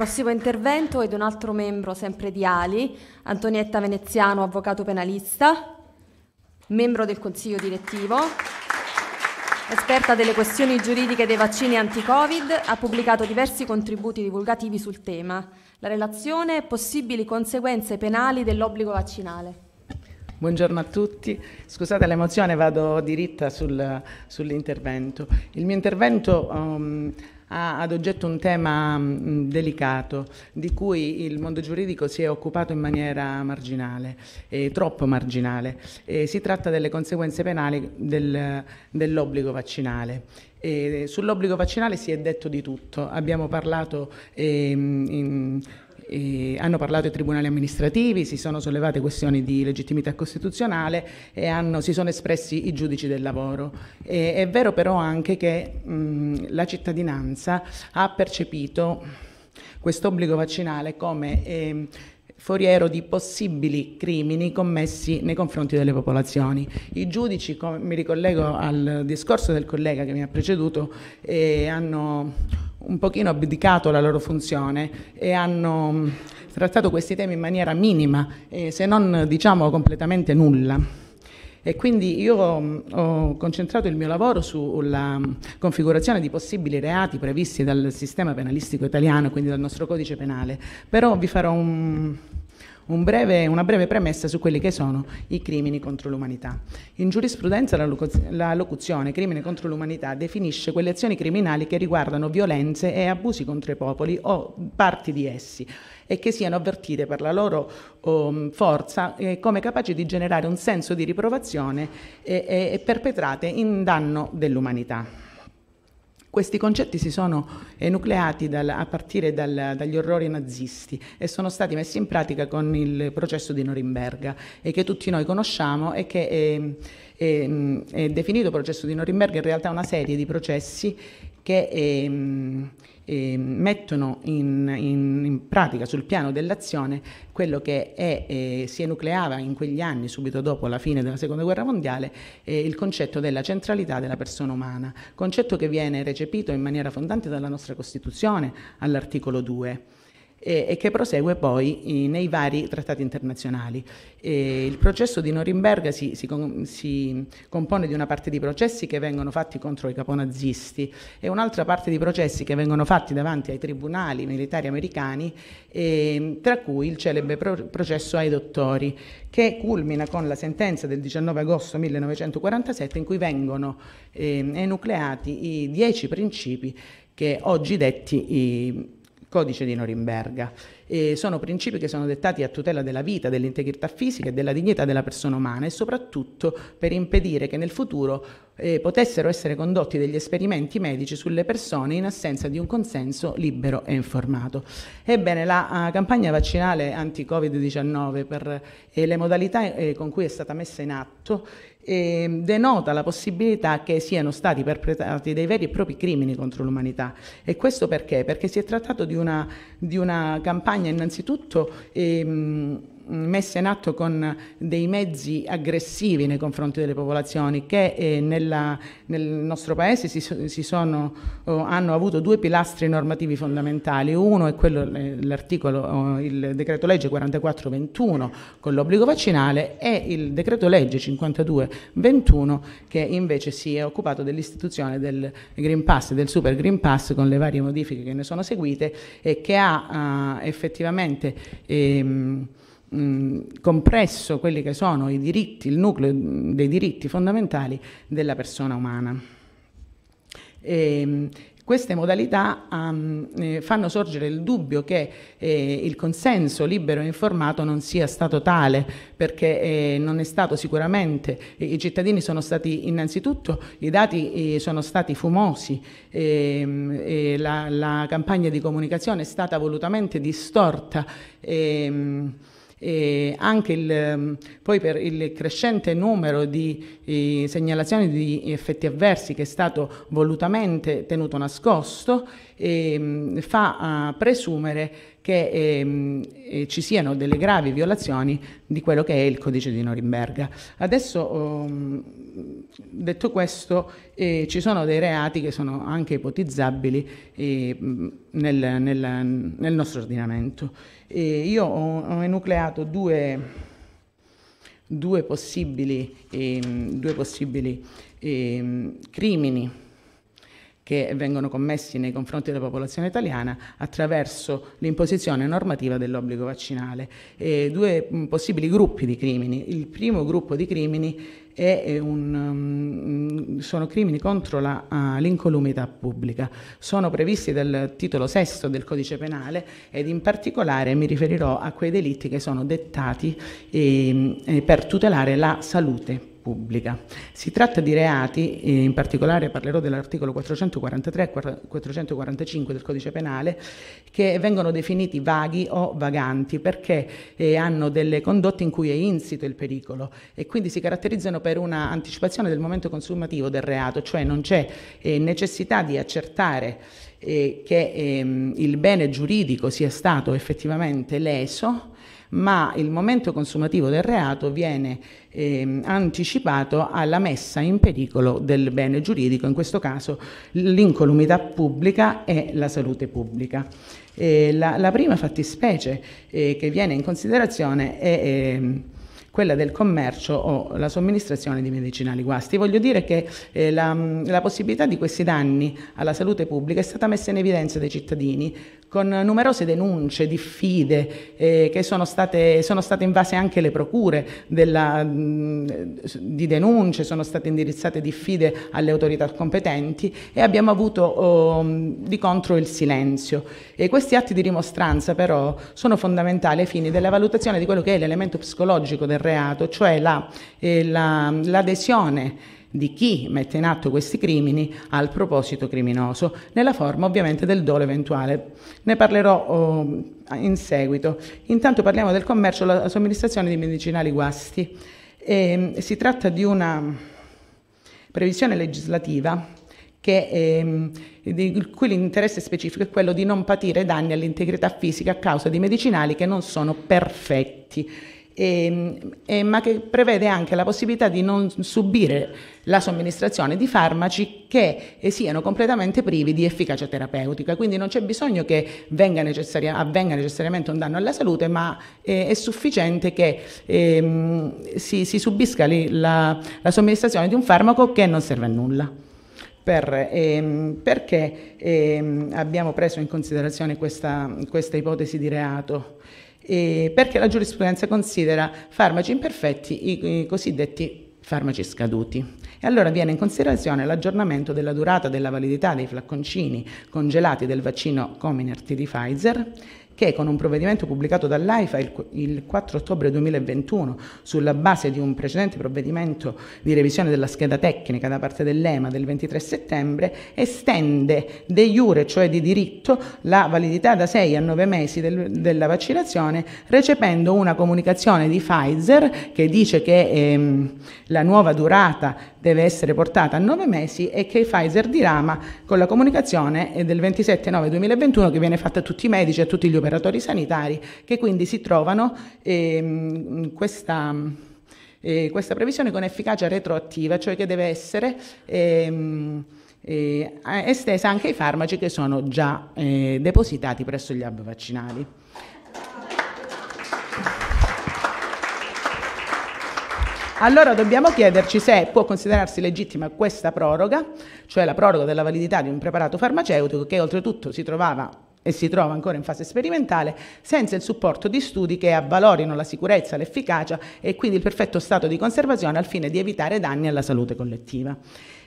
Prossimo intervento è di un altro membro sempre di Ali, Antonietta Veneziano, avvocato penalista, membro del Consiglio direttivo. Esperta delle questioni giuridiche dei vaccini anti-Covid, ha pubblicato diversi contributi divulgativi sul tema. La relazione è possibili conseguenze penali dell'obbligo vaccinale. Buongiorno a tutti, scusate l'emozione, vado diritta sul, sull'intervento. Il mio intervento um, ha ad oggetto un tema mh, mm, delicato di cui il mondo giuridico si è occupato in maniera marginale, eh, troppo marginale. Eh, si tratta delle conseguenze penali del, dell'obbligo vaccinale. Eh, sull'obbligo vaccinale si è detto di tutto, abbiamo parlato ehm, in, eh, hanno parlato i tribunali amministrativi, si sono sollevate questioni di legittimità costituzionale e hanno, si sono espressi i giudici del lavoro. E, è vero però anche che mh, la cittadinanza ha percepito questo obbligo vaccinale come... Eh, foriero di possibili crimini commessi nei confronti delle popolazioni. I giudici, mi ricollego al discorso del collega che mi ha preceduto, eh, hanno un pochino abdicato la loro funzione e hanno mm, trattato questi temi in maniera minima, eh, se non diciamo completamente nulla. E quindi io mm, ho concentrato il mio lavoro sulla mm, configurazione di possibili reati previsti dal sistema penalistico italiano, quindi dal nostro codice penale, però vi farò un, un breve, una breve premessa su quelli che sono i crimini contro l'umanità. In giurisprudenza la, locu- la locuzione crimine contro l'umanità definisce quelle azioni criminali che riguardano violenze e abusi contro i popoli o parti di essi e che siano avvertite per la loro um, forza eh, come capaci di generare un senso di riprovazione e, e, e perpetrate in danno dell'umanità. Questi concetti si sono enucleati dal, a partire dal, dagli orrori nazisti e sono stati messi in pratica con il processo di Norimberga e che tutti noi conosciamo e che è, è, è definito processo di Norimberga in realtà una serie di processi che... È, ehm, eh, mettono in, in, in, pratica sul piano dell'azione quello che è, eh, si enucleava in quegli anni, subito dopo la fine della Seconda Guerra Mondiale, eh, il concetto della centralità della persona umana, concetto che viene recepito in maniera fondante dalla nostra Costituzione all'articolo 2 e, che prosegue poi eh, nei vari trattati internazionali. il processo di Norimberga si, si, si, compone di una parte di processi che vengono fatti contro i caponazisti e un'altra parte di processi che vengono fatti davanti ai tribunali militari americani, e, ehm, tra cui il celebre processo ai dottori, che culmina con la sentenza del 19 agosto 1947 in cui vengono eh, enucleati i dieci principi che oggi detti i codice di Norimberga. E sono principi che sono dettati a tutela della vita, dell'integrità fisica e della dignità della persona umana e soprattutto per impedire che nel futuro eh, potessero essere condotti degli esperimenti medici sulle persone in assenza di un consenso libero e informato. Ebbene, la uh, campagna vaccinale anti-Covid-19 e eh, le modalità eh, con cui è stata messa in atto eh, denota la possibilità che siano stati perpetrati dei veri e propri crimini contro l'umanità. E questo perché? Perché si è trattato di una, di una campagna innanzitutto... Ehm, messa in atto con dei mezzi aggressivi nei confronti delle popolazioni che eh, nella, nel nostro paese si, si sono, oh, hanno avuto due pilastri normativi fondamentali. Uno è quello, eh, l'articolo, oh, il decreto legge 4421 con l'obbligo vaccinale e il decreto legge 5221 che invece si è occupato dell'istituzione del Green Pass, del Super Green Pass con le varie modifiche che ne sono seguite e che ha ah, effettivamente ehm, compresso quelli che sono i diritti, il nucleo dei diritti fondamentali della persona umana. E, ehm, queste modalità um, eh, fanno sorgere il dubbio che eh, il consenso libero e informato non sia stato tale, perché eh, non è stato sicuramente, i cittadini sono stati innanzitutto, i dati eh, sono stati fumosi, ehm, la, la, campagna di comunicazione è stata volutamente distorta. Ehm, e anche il, ehm, poi per il crescente numero di eh, segnalazioni di effetti avversi che è stato volutamente tenuto nascosto, ehm, fa eh, presumere che ehm, eh, ci siano delle gravi violazioni di quello che è il codice di Norimberga. Adesso, ehm, detto questo, eh, ci sono dei reati che sono anche ipotizzabili eh, nel, nel, nel, nostro ordinamento. io ho, ho enucleato due due possibili, ehm, due possibili ehm, crimini che vengono commessi nei confronti della popolazione italiana attraverso l'imposizione normativa dell'obbligo vaccinale. E due possibili gruppi di crimini. Il primo gruppo di crimini un, sono crimini contro l'incolumità pubblica. Sono previsti dal titolo sesto del codice penale ed in particolare mi riferirò a quei delitti che sono dettati ehm, eh, per tutelare la salute pubblica. Si tratta di reati, eh, in particolare parlerò dell'articolo 443 e 445 del codice penale, che vengono definiti vaghi o vaganti perché eh, hanno delle condotte in cui è insito il pericolo e quindi si caratterizzano per una anticipazione del momento consumativo del reato, cioè non c'è eh, necessità di accertare eh, che ehm, il bene giuridico sia stato effettivamente leso ma il momento consumativo del reato viene eh, anticipato alla messa in pericolo del bene giuridico, in questo caso l'incolumità pubblica e la salute pubblica. Eh, la, la, prima fattispecie eh, che viene in considerazione è ehm, quella del commercio o la somministrazione di medicinali guasti. Voglio dire che eh, la, la, possibilità di questi danni alla salute pubblica è stata messa in evidenza dai cittadini con numerose denunce, diffide eh, che sono state, sono state invase anche le procure della, mh, mm, di denunce, sono state indirizzate diffide alle autorità competenti e abbiamo avuto oh, di contro il silenzio. E questi atti di rimostranza però sono fondamentali ai fini della valutazione di quello che è l'elemento psicologico del reato, cioè la, eh, la, l'adesione di chi mette in atto questi crimini al proposito criminoso, nella forma ovviamente del dolo eventuale. Ne parlerò oh, in seguito. Intanto parliamo del commercio e la somministrazione di medicinali guasti. E, ehm, si tratta di una previsione legislativa che, ehm, di cui l'interesse specifico è quello di non patire danni all'integrità fisica a causa di medicinali che non sono perfetti e, ehm, e, eh, ma che prevede anche la possibilità di non subire la somministrazione di farmaci che eh, siano completamente privi di efficacia terapeutica. Quindi non c'è bisogno che necessaria, avvenga necessariamente un danno alla salute, ma eh, è sufficiente che eh, si, si, subisca la, la somministrazione di un farmaco che non serve a nulla. Per, ehm, perché ehm, abbiamo preso in considerazione questa, questa ipotesi di reato? eh, perché la giurisprudenza considera farmaci imperfetti i, i cosiddetti farmaci scaduti. E allora viene in considerazione l'aggiornamento della durata della validità dei flacconcini congelati del vaccino Comirnaty di Pfizer che con un provvedimento pubblicato dall'AIFA il 4 ottobre 2021 sulla base di un precedente provvedimento di revisione della scheda tecnica da parte dell'EMA del 23 settembre estende de jure, cioè di diritto, la validità da 6 a 9 mesi del, della vaccinazione recependo una comunicazione di Pfizer che dice che ehm, la nuova durata deve essere portata a 9 mesi e che Pfizer dirama con la comunicazione del 27 9 2021 che viene fatta a tutti i medici e a tutti gli operatori operatori sanitari che quindi si trovano ehm, questa, eh, questa, previsione con efficacia retroattiva, cioè che deve essere ehm, eh, estesa anche ai farmaci che sono già eh, depositati presso gli hub vaccinali. Allora dobbiamo chiederci se può considerarsi legittima questa proroga, cioè la proroga della validità di un preparato farmaceutico che oltretutto si trovava e si trova ancora in fase sperimentale, senza il supporto di studi che avvalorino la sicurezza, l'efficacia e quindi il perfetto stato di conservazione al fine di evitare danni alla salute collettiva.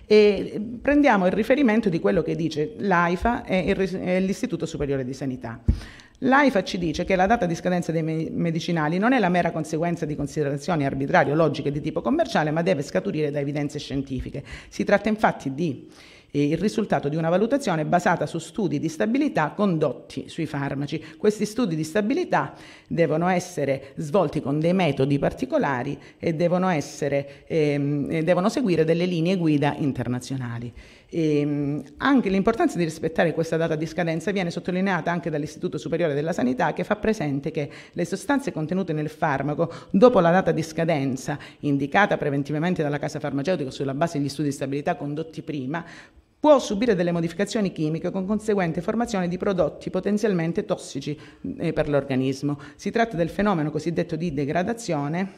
E eh, prendiamo il riferimento di quello che dice l'AIFA e l'Istituto Superiore di Sanità. L'AIFA ci dice che la data di scadenza dei medicinali non è la mera conseguenza di considerazioni arbitrarie o logiche di tipo commerciale, ma deve scaturire da evidenze scientifiche. Si tratta infatti di eh, il risultato di una valutazione basata su studi di stabilità condotti sui farmaci. Questi studi di stabilità devono essere svolti con dei metodi particolari e devono, essere, ehm, devono seguire delle linee guida internazionali. E ehm, anche l'importanza di rispettare questa data di scadenza viene sottolineata anche dall'Istituto Superiore della Sanità che fa presente che le sostanze contenute nel farmaco dopo la data di scadenza indicata preventivamente dalla casa farmaceutica sulla base degli studi di stabilità condotti prima può subire delle modificazioni chimiche con conseguente formazione di prodotti potenzialmente tossici eh, per l'organismo. Si tratta del fenomeno cosiddetto di degradazione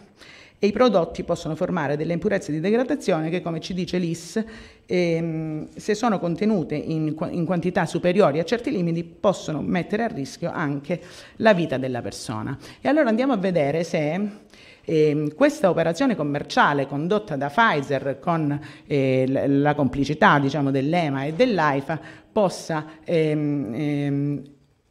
e i prodotti possono formare delle impurezze di degradazione che, come ci dice l'IS, ehm, se sono contenute in, in, quantità superiori a certi limiti possono mettere a rischio anche la vita della persona. E allora andiamo a vedere se e ehm, questa operazione commerciale condotta da Pfizer con eh, la complicità diciamo, dell'EMA e dell'AIFA possa ehm, ehm,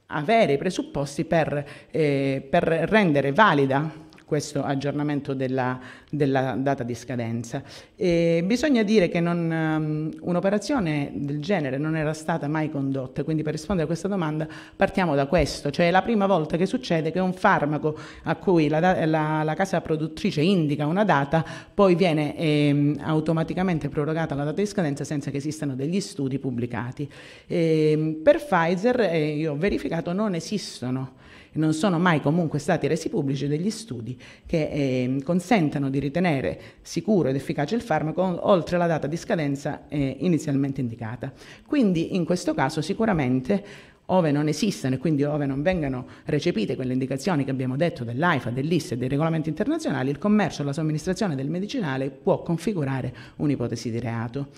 avere i presupposti per, eh, per rendere valida questo aggiornamento della, della data di scadenza. E bisogna dire che um, un'operazione del genere non era stata mai condotta, quindi per rispondere a questa domanda partiamo da questo, cioè è la prima volta che succede che un farmaco a cui la, la, la casa produttrice indica una data poi viene eh, automaticamente prorogata la data di scadenza senza che esistano degli studi pubblicati. E, ehm, per Pfizer, eh, io ho verificato, non esistono e non sono mai comunque stati resi pubblici degli studi che eh, consentano di ritenere sicuro ed efficace il farmaco oltre la data di scadenza eh, inizialmente indicata. Quindi in questo caso sicuramente ove non esistano e quindi ove non vengano recepite quelle indicazioni che abbiamo detto dell'AIFA, dell'IS e dei regolamenti internazionali, il commercio e la somministrazione del medicinale può configurare un'ipotesi di reato.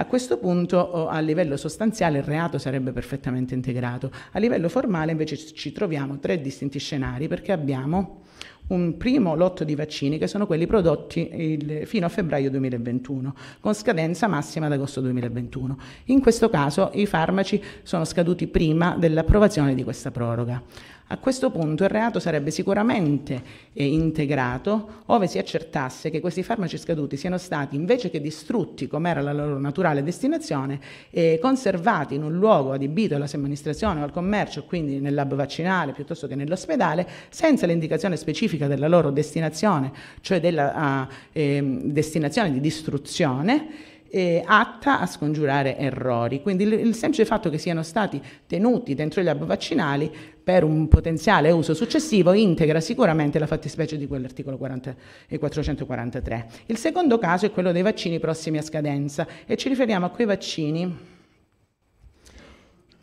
A questo punto oh, a livello sostanziale il reato sarebbe perfettamente integrato. A livello formale invece ci troviamo tre distinti scenari perché abbiamo un primo lotto di vaccini che sono quelli prodotti il, fino a febbraio 2021, con scadenza massima ad agosto 2021. In questo caso i farmaci sono scaduti prima dell'approvazione di questa proroga. A questo punto il reato sarebbe sicuramente eh, integrato ove si accertasse che questi farmaci scaduti siano stati, invece che distrutti come era la loro naturale destinazione, eh, conservati in un luogo adibito alla somministrazione o al commercio, quindi nel lab vaccinale piuttosto che nell'ospedale, senza l'indicazione specifica della loro destinazione, cioè della eh, destinazione di distruzione eh, atta a scongiurare errori. Quindi il, il, semplice fatto che siano stati tenuti dentro gli hub vaccinali per un potenziale uso successivo integra sicuramente la fattispecie di quell'articolo 40, 443. Il secondo caso è quello dei vaccini prossimi a scadenza e ci riferiamo a quei vaccini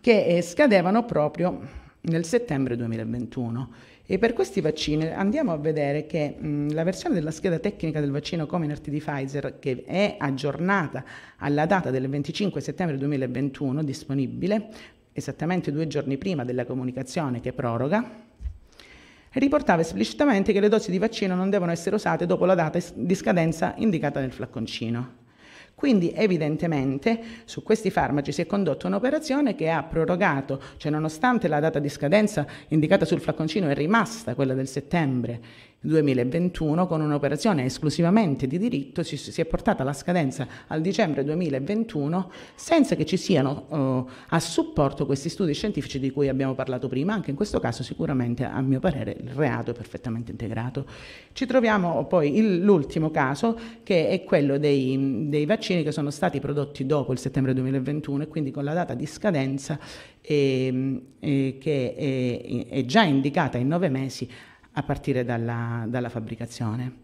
che eh, scadevano proprio nel settembre 2021. E per questi vaccini andiamo a vedere che mh, la versione della scheda tecnica del vaccino Cominert di Pfizer, che è aggiornata alla data del 25 settembre 2021, disponibile esattamente due giorni prima della comunicazione che proroga, riportava esplicitamente che le dosi di vaccino non devono essere usate dopo la data di scadenza indicata nel flacconcino. Quindi evidentemente su questi farmaci si è condotta un'operazione che ha prorogato, cioè nonostante la data di scadenza indicata sul flacconcino è rimasta quella del settembre 2021 con un'operazione esclusivamente di diritto si, si, è portata la scadenza al dicembre 2021 senza che ci siano eh, a supporto questi studi scientifici di cui abbiamo parlato prima, anche in questo caso sicuramente a mio parere il reato è perfettamente integrato. Ci troviamo poi l'ultimo caso che è quello dei, dei vaccini che sono stati prodotti dopo il settembre 2021 e quindi con la data di scadenza eh, eh, che è, è già indicata in nove mesi a partire dalla, dalla fabbricazione.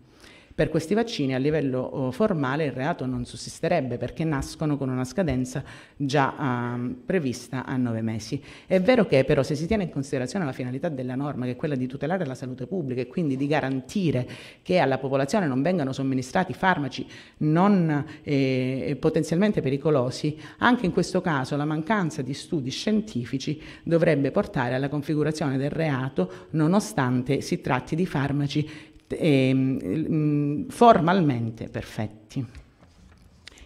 Per questi vaccini a livello oh, formale il reato non sussisterebbe perché nascono con una scadenza già eh, prevista a nove mesi. È vero che però se si tiene in considerazione la finalità della norma, che è quella di tutelare la salute pubblica e quindi di garantire che alla popolazione non vengano somministrati farmaci non eh, potenzialmente pericolosi, anche in questo caso la mancanza di studi scientifici dovrebbe portare alla configurazione del reato nonostante si tratti di farmaci eh, formalmente perfetti.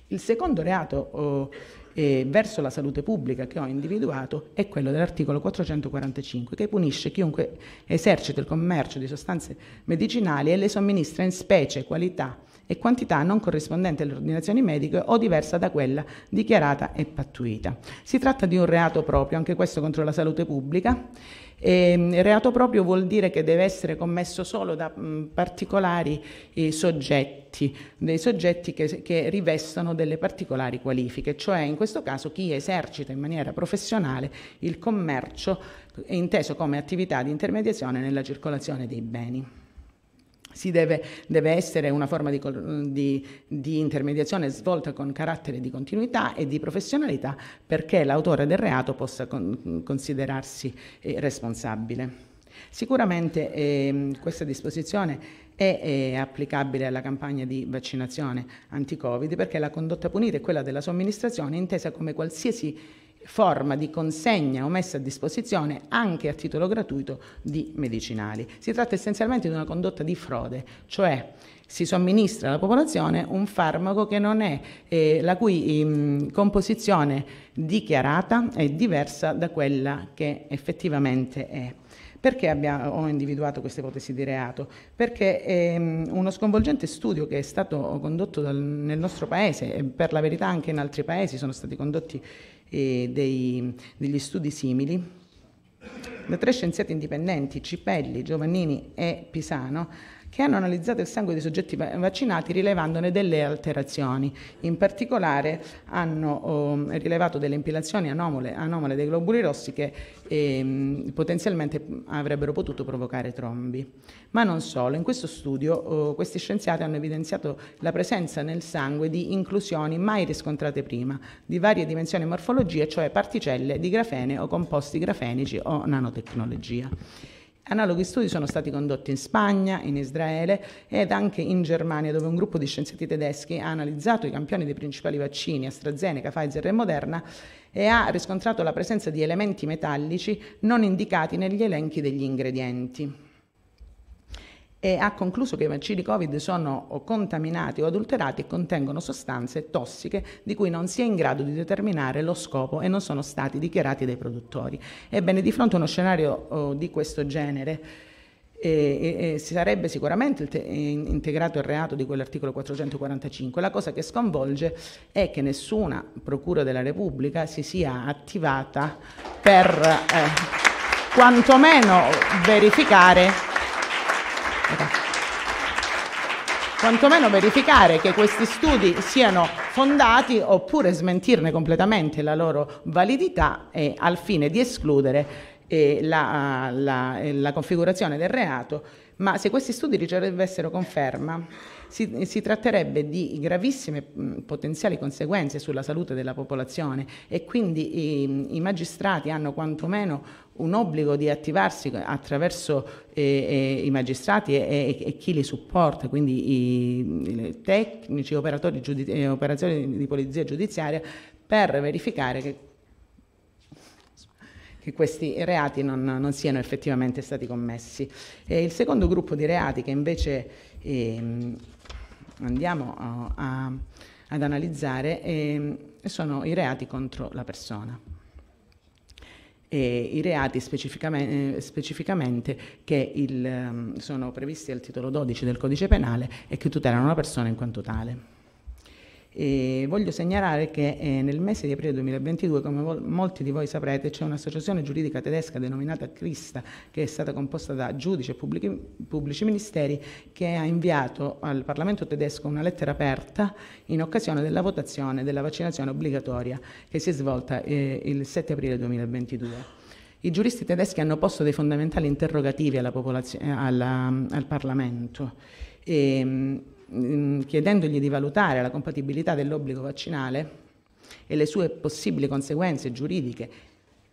Il secondo reato oh, eh, verso la salute pubblica che ho individuato è quello dell'articolo 445 che punisce chiunque esercita il commercio di sostanze medicinali e le somministra in specie, qualità e quantità non corrispondente alle ordinazioni mediche o diversa da quella dichiarata e pattuita. Si tratta di un reato proprio, anche questo contro la salute pubblica e, ehm, reato proprio vuol dire che deve essere commesso solo da mh, particolari eh, soggetti, dei soggetti che, che rivestono delle particolari qualifiche, cioè in questo caso chi esercita in maniera professionale il commercio inteso come attività di intermediazione nella circolazione dei beni. Deve, deve, essere una forma di, di, di, intermediazione svolta con carattere di continuità e di professionalità perché l'autore del reato possa con, considerarsi eh, responsabile. Sicuramente eh, questa disposizione è, è, applicabile alla campagna di vaccinazione anti-Covid perché la condotta punita è quella della somministrazione intesa come qualsiasi forma di consegna o messa a disposizione anche a titolo gratuito di medicinali. Si tratta essenzialmente di una condotta di frode, cioè si somministra alla popolazione un farmaco che non è, eh, la cui mh, ehm, composizione dichiarata è diversa da quella che effettivamente è. Perché abbiamo, ho individuato questa ipotesi di reato? Perché ehm, uno sconvolgente studio che è stato condotto dal, nel nostro paese e per la verità anche in altri paesi sono stati condotti e dei, degli studi simili, da tre scienziati indipendenti, Cipelli, Giovannini e Pisano, che hanno analizzato il sangue dei soggetti vaccinati rilevandone delle alterazioni. In particolare hanno eh, rilevato delle impilazioni anomale, anomale, dei globuli rossi che eh, potenzialmente avrebbero potuto provocare trombi. Ma non solo, in questo studio eh, questi scienziati hanno evidenziato la presenza nel sangue di inclusioni mai riscontrate prima, di varie dimensioni e morfologie, cioè particelle di grafene o composti grafenici o nanotecnologia. Analoghi studi sono stati condotti in Spagna, in Israele ed anche in Germania, dove un gruppo di scienziati tedeschi ha analizzato i campioni dei principali vaccini AstraZeneca, Pfizer e Moderna e ha riscontrato la presenza di elementi metallici non indicati negli elenchi degli ingredienti e ha concluso che i vaccini Covid sono contaminati o adulterati e contengono sostanze tossiche di cui non si è in grado di determinare lo scopo e non sono stati dichiarati dai produttori. Ebbene, di fronte a uno scenario oh, di questo genere, e, eh, e, eh, eh, si sarebbe sicuramente integrato il reato di quell'articolo 445. La cosa che sconvolge è che nessuna Procura della Repubblica si sia attivata per eh, quantomeno verificare Ecco. quantomeno verificare che questi studi siano fondati oppure smentirne completamente la loro validità eh, al fine di escludere eh, la, la, eh, la, configurazione del reato, ma se questi studi ricevessero conferma si, si tratterebbe di gravissime mh, potenziali conseguenze sulla salute della popolazione e quindi i, i magistrati hanno quantomeno un obbligo di attivarsi attraverso eh, eh, i magistrati e, e, e, chi li supporta, quindi i, i tecnici, operatori, giudiz- eh, operazioni di polizia giudiziaria, per verificare che, che questi reati non, non, siano effettivamente stati commessi. E il secondo gruppo di reati che invece eh, andiamo a, oh, a, ad analizzare ehm, sono i reati contro la persona e i reati specificamente, eh, specificamente che il, ehm, sono previsti al titolo 12 del codice penale e che tutelano la persona in quanto tale. E voglio segnalare che eh, nel mese di aprile 2022, come molti di voi saprete, c'è un'associazione giuridica tedesca denominata Crista, che è stata composta da giudici e pubblici, pubblici ministeri, che ha inviato al Parlamento tedesco una lettera aperta in occasione della votazione della vaccinazione obbligatoria che si è svolta eh, il 7 aprile 2022. I giuristi tedeschi hanno posto dei fondamentali interrogativi alla alla, al Parlamento. E, ehm, Mm, chiedendogli di valutare la compatibilità dell'obbligo vaccinale e le sue possibili conseguenze giuridiche,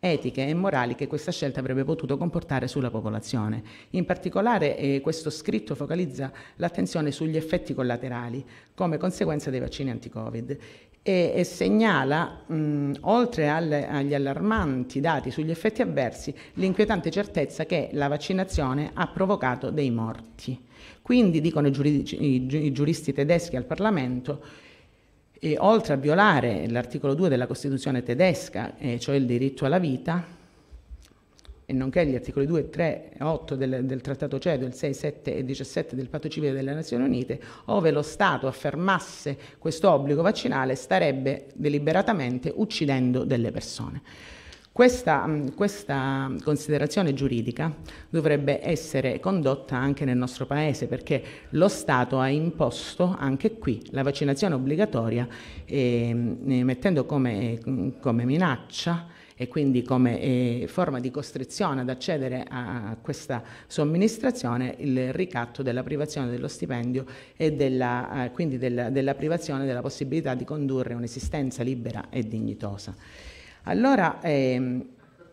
etiche e morali che questa scelta avrebbe potuto comportare sulla popolazione. In particolare eh, questo scritto focalizza l'attenzione sugli effetti collaterali come conseguenza dei vaccini anti-Covid e, e segnala, mh, mm, oltre al, agli allarmanti dati sugli effetti avversi, l'inquietante certezza che la vaccinazione ha provocato dei morti. Quindi, dicono i, giuridici, i, giuristi tedeschi al Parlamento, e oltre a violare l'articolo 2 della Costituzione tedesca, eh, cioè il diritto alla vita, e nonché gli articoli 2, 3 e 8 del, del Trattato CEDO, il 6, 7 e 17 del Patto Civile delle Nazioni Unite, ove lo Stato affermasse questo obbligo vaccinale starebbe deliberatamente uccidendo delle persone. Questa, mm, questa, considerazione giuridica dovrebbe essere condotta anche nel nostro Paese perché lo Stato ha imposto anche qui la vaccinazione obbligatoria ehm, eh, mettendo come, mm, come minaccia e quindi come eh, forma di costrizione ad accedere a questa somministrazione il ricatto della privazione dello stipendio e della, eh, quindi della, della privazione della possibilità di condurre un'esistenza libera e dignitosa. Allora, ehm,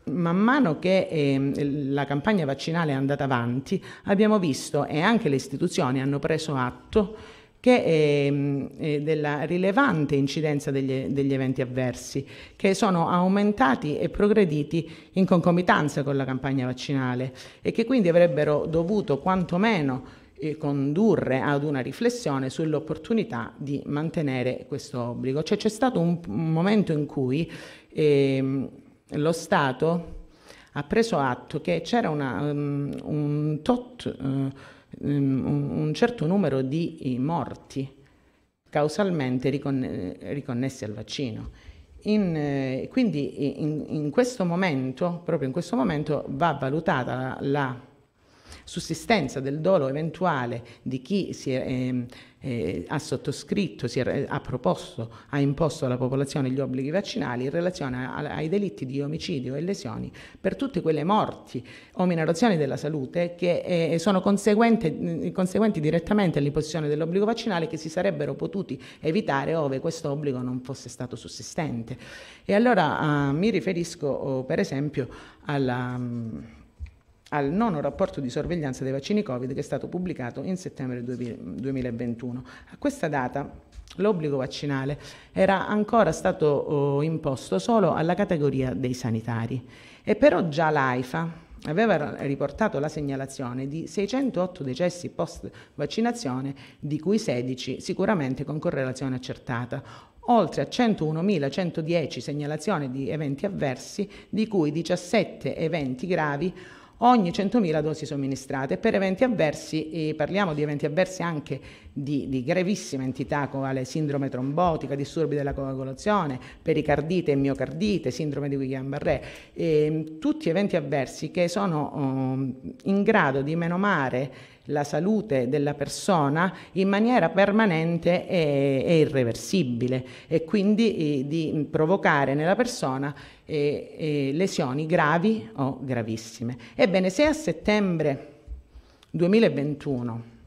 man mano che eh, la campagna vaccinale è andata avanti, abbiamo visto e anche le istituzioni hanno preso atto che ehm, eh, della rilevante incidenza degli, degli, eventi avversi, che sono aumentati e progrediti in concomitanza con la campagna vaccinale e che quindi avrebbero dovuto quantomeno eh, condurre ad una riflessione sull'opportunità di mantenere questo obbligo. Cioè, c'è stato un momento in cui e ehm, lo Stato ha preso atto che c'era una, um, un, tot, eh, um, un certo numero di eh, morti causalmente riconnessi al vaccino. In, eh, quindi in, in, questo momento, proprio in questo momento, va valutata la, la sussistenza del dolo eventuale di chi si è, eh, eh, ha sottoscritto, è, ha proposto, ha imposto alla popolazione gli obblighi vaccinali in relazione a, ai delitti di omicidio e lesioni per tutte quelle morti o minorazioni della salute che eh, sono conseguenti, conseguenti direttamente all'imposizione dell'obbligo vaccinale che si sarebbero potuti evitare ove questo obbligo non fosse stato sussistente. E allora eh, mi riferisco oh, per esempio alla... Mh, al nono rapporto di sorveglianza dei vaccini Covid che è stato pubblicato in settembre 2021. A questa data l'obbligo vaccinale era ancora stato oh, imposto solo alla categoria dei sanitari e però già l'AIFA aveva riportato la segnalazione di 608 decessi post vaccinazione, di cui 16 sicuramente con correlazione accertata, oltre a 101.110 segnalazioni di eventi avversi, di cui 17 eventi gravi ogni 100.000 dosi somministrate. Per eventi avversi, e parliamo di eventi avversi anche di, di gravissima entità quale sindrome trombotica, disturbi della coagulazione, pericardite e miocardite, sindrome di Guillain-Barré, eh, tutti eventi avversi che sono eh, in grado di menomare la salute della persona in maniera permanente e, e irreversibile e quindi eh, di provocare nella persona eh, eh, lesioni gravi o gravissime. Ebbene, se a settembre 2021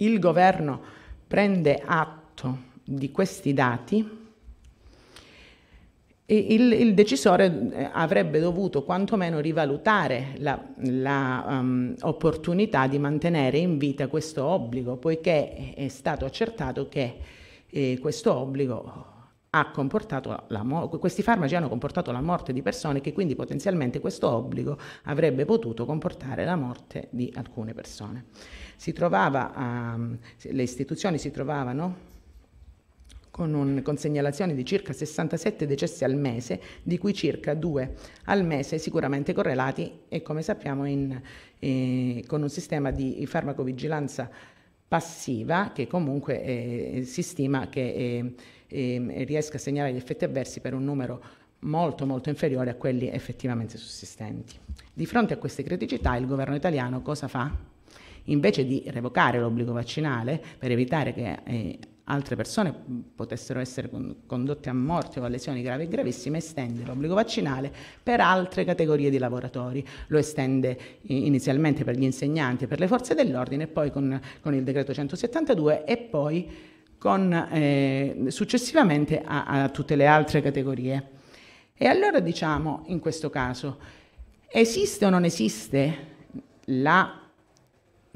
il governo prende atto di questi dati, il, il decisore eh, avrebbe dovuto quantomeno rivalutare l'opportunità ehm, um, di mantenere in vita questo obbligo, poiché è stato accertato che eh, questo obbligo ha comportato la questi farmaci hanno comportato la morte di persone che quindi potenzialmente questo obbligo avrebbe potuto comportare la morte di alcune persone si trovava a, le istituzioni si trovavano con, un, con, segnalazioni di circa 67 decessi al mese, di cui circa 2 al mese sicuramente correlati e come sappiamo in, eh, con un sistema di farmacovigilanza passiva che comunque eh, si stima che eh, ehm, riesca a segnalare gli effetti avversi per un numero molto molto inferiore a quelli effettivamente sussistenti. Di fronte a queste criticità il governo italiano cosa fa? invece di revocare l'obbligo vaccinale per evitare che eh, altre persone potessero essere condotte a morte o a lesioni gravi e gravissime, estende l'obbligo vaccinale per altre categorie di lavoratori. Lo estende eh, inizialmente per gli insegnanti e per le forze dell'ordine, poi con, con il decreto 172 e poi con, eh, successivamente a, a tutte le altre categorie. E allora diciamo in questo caso, esiste o non esiste la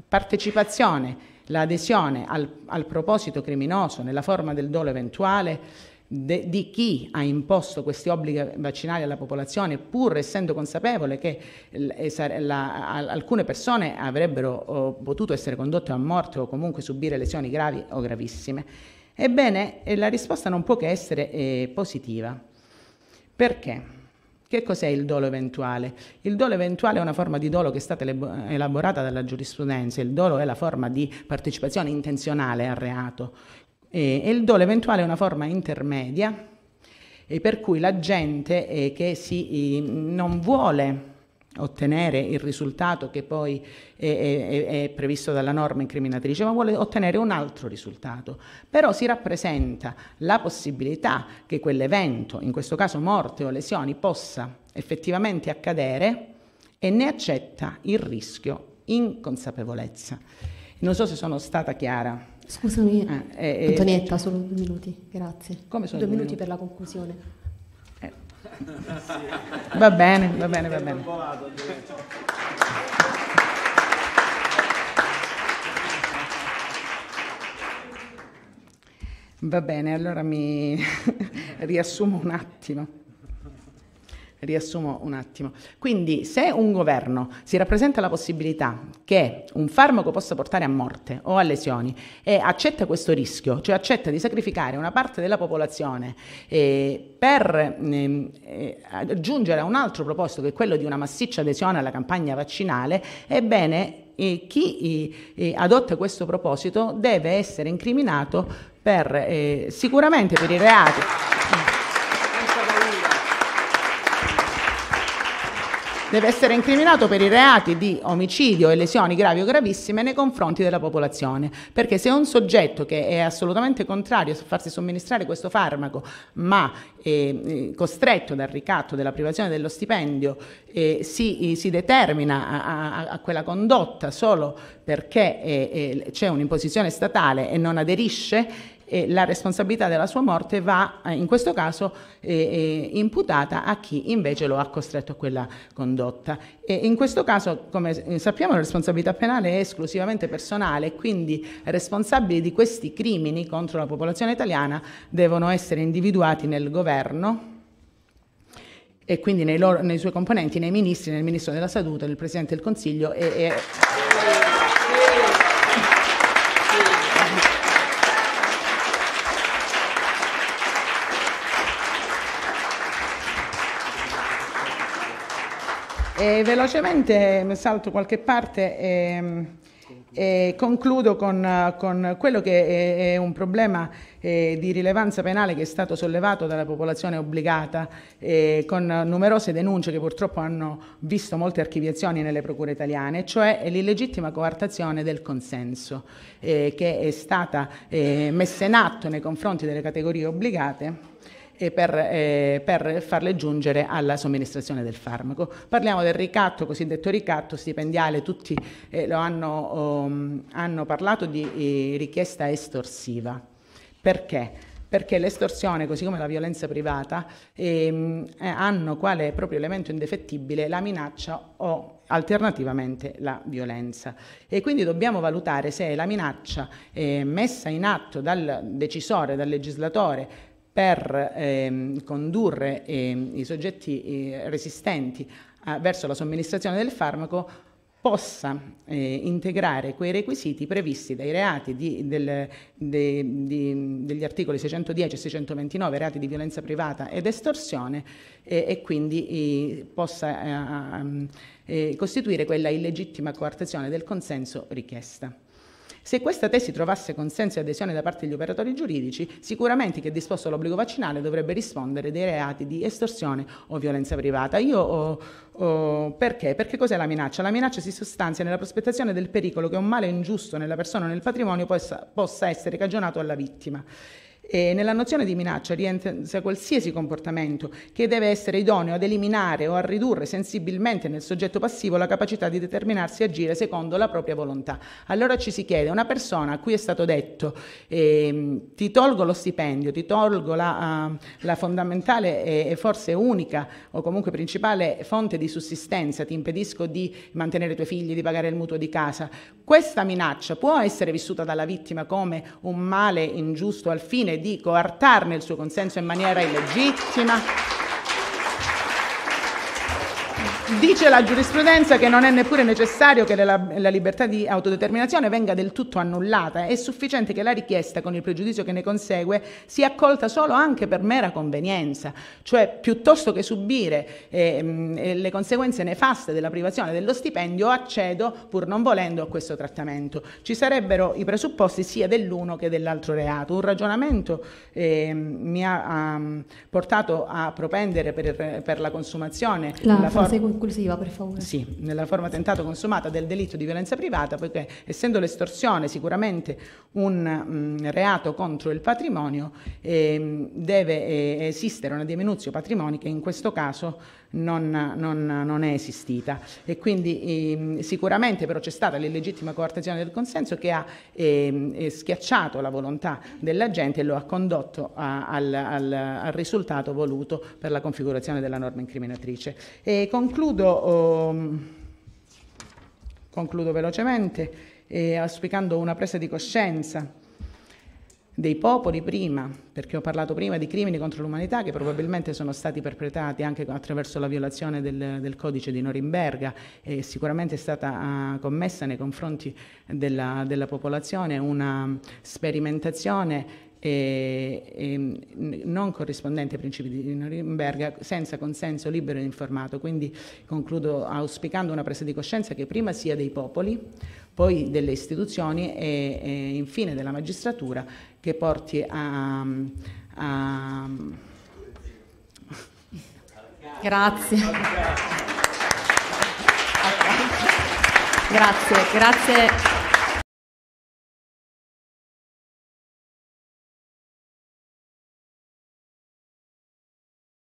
partecipazione, l'adesione al, al, proposito criminoso nella forma del dolo eventuale de, di chi ha imposto questi obblighi vaccinali alla popolazione, pur essendo consapevole che eh, la, la, alcune persone avrebbero o, oh, potuto essere condotte a morte o comunque subire lesioni gravi o gravissime. Ebbene, eh, la risposta non può che essere eh, positiva. Perché? Che cos'è il dolo eventuale? Il dolo eventuale è una forma di dolo che è stata elaborata dalla giurisprudenza, il dolo è la forma di partecipazione intenzionale al reato e, il dolo eventuale è una forma intermedia per cui la gente eh, che si, non vuole ottenere il risultato che poi è, è, è, previsto dalla norma incriminatrice, ma vuole ottenere un altro risultato. Però si rappresenta la possibilità che quell'evento, in questo caso morte o lesioni, possa effettivamente accadere e ne accetta il rischio in consapevolezza. Non so se sono stata chiara. Scusami, ah, eh, eh, Antonietta, eh, solo due minuti, grazie. Come sono due, due minuti, minuti per la conclusione. Va bene, va bene, va bene. Va bene, allora mi riassumo un attimo riassumo un attimo. Quindi se un governo si rappresenta la possibilità che un farmaco possa portare a morte o a lesioni e accetta questo rischio, cioè accetta di sacrificare una parte della popolazione eh, per ehm, eh, eh, a un altro proposito che è quello di una massiccia adesione alla campagna vaccinale, ebbene e eh, chi e, eh, eh, adotta questo proposito deve essere incriminato per, eh, sicuramente per i reati. deve essere incriminato per i reati di omicidio e lesioni gravi o gravissime nei confronti della popolazione. Perché se un soggetto che è assolutamente contrario a farsi somministrare questo farmaco, ma eh, costretto dal ricatto della privazione dello stipendio, eh, si, eh, si, determina a, a, a, quella condotta solo perché eh, eh c'è un'imposizione statale e non aderisce, e la responsabilità della sua morte va eh, in questo caso eh, eh, imputata a chi invece lo ha costretto a quella condotta. E in questo caso, come eh, sappiamo, la responsabilità penale è esclusivamente personale, quindi responsabili di questi crimini contro la popolazione italiana devono essere individuati nel governo e quindi nei, loro, nei suoi componenti, nei ministri, nel ministro della salute, nel presidente del Consiglio e, e... E velocemente salto qualche parte e, e concludo con, con, quello che è, è un problema eh, di rilevanza penale che è stato sollevato dalla popolazione obbligata eh, con numerose denunce che purtroppo hanno visto molte archiviazioni nelle procure italiane, cioè l'illegittima coartazione del consenso eh, che è stata eh, messa in atto nei confronti delle categorie obbligate e per, eh, per, farle giungere alla somministrazione del farmaco. Parliamo del ricatto, cosiddetto ricatto stipendiale, tutti eh, lo hanno, um, hanno, parlato di eh, richiesta estorsiva. Perché? perché l'estorsione, così come la violenza privata, ehm, eh, hanno quale proprio elemento indefettibile la minaccia o alternativamente la violenza. E quindi dobbiamo valutare se la minaccia eh, messa in atto dal decisore, dal legislatore, per ehm, condurre ehm, i soggetti eh, resistenti a, verso la somministrazione del farmaco possa eh, integrare quei requisiti previsti dai reati di, del, de, di, degli articoli 610 e 629, reati di violenza privata ed estorsione, eh, e quindi possa eh, eh, costituire quella illegittima coartazione del consenso richiesta. Se questa tesi trovasse consenso e adesione da parte degli operatori giuridici, sicuramente chi è disposto all'obbligo vaccinale dovrebbe rispondere dei reati di estorsione o violenza privata. Io ho, oh, oh, ho, perché? Perché cos'è la minaccia? La minaccia si sostanzia nella prospettazione del pericolo che un male ingiusto nella persona o nel patrimonio possa, possa essere cagionato alla vittima. E nella nozione di minaccia rientra qualsiasi comportamento che deve essere idoneo ad eliminare o a ridurre sensibilmente nel soggetto passivo la capacità di determinarsi e agire secondo la propria volontà. Allora ci si chiede, una persona a cui è stato detto eh, ti tolgo lo stipendio, ti tolgo la, uh, la fondamentale e, e forse unica o comunque principale fonte di sussistenza, ti impedisco di mantenere i tuoi figli, di pagare il mutuo di casa, questa minaccia può essere vissuta dalla vittima come un male ingiusto al fine di coartarne il suo consenso in maniera illegittima. Dice la giurisprudenza che non è neppure necessario che la, la, libertà di autodeterminazione venga del tutto annullata, è sufficiente che la richiesta, con il pregiudizio che ne consegue, sia accolta solo anche per mera convenienza, cioè piuttosto che subire ehm, eh, le conseguenze nefaste della privazione dello stipendio, accedo pur non volendo a questo trattamento. Ci sarebbero i presupposti sia dell'uno che dell'altro reato. Un ragionamento eh, mi ha, ha, portato a propendere per, per la consumazione la, la forma conclusiva, per favore. Sì, nella forma tentato consumata del delitto di violenza privata, poiché essendo l'estorsione sicuramente un mh, mm, reato contro il patrimonio, eh, deve eh, esistere una diminuzione patrimoni che in questo caso non, non, non è esistita. E quindi eh, sicuramente però c'è stata l'illegittima coartazione del consenso che ha ehm, eh, schiacciato la volontà della gente e lo ha condotto a, al, al, al, risultato voluto per la configurazione della norma incriminatrice. E concludo, oh, concludo velocemente eh, auspicando una presa di coscienza dei popoli prima, perché ho parlato prima di crimini contro l'umanità che probabilmente sono stati perpetrati anche attraverso la violazione del, del codice di Norimberga e sicuramente è stata uh, commessa nei confronti della, della popolazione una sperimentazione e, e non corrispondente ai principi di Norimberga senza consenso libero e informato. Quindi concludo auspicando una presa di coscienza che prima sia dei popoli, poi delle istituzioni e, e infine della magistratura che porti a, a Grazie. Grazie, grazie.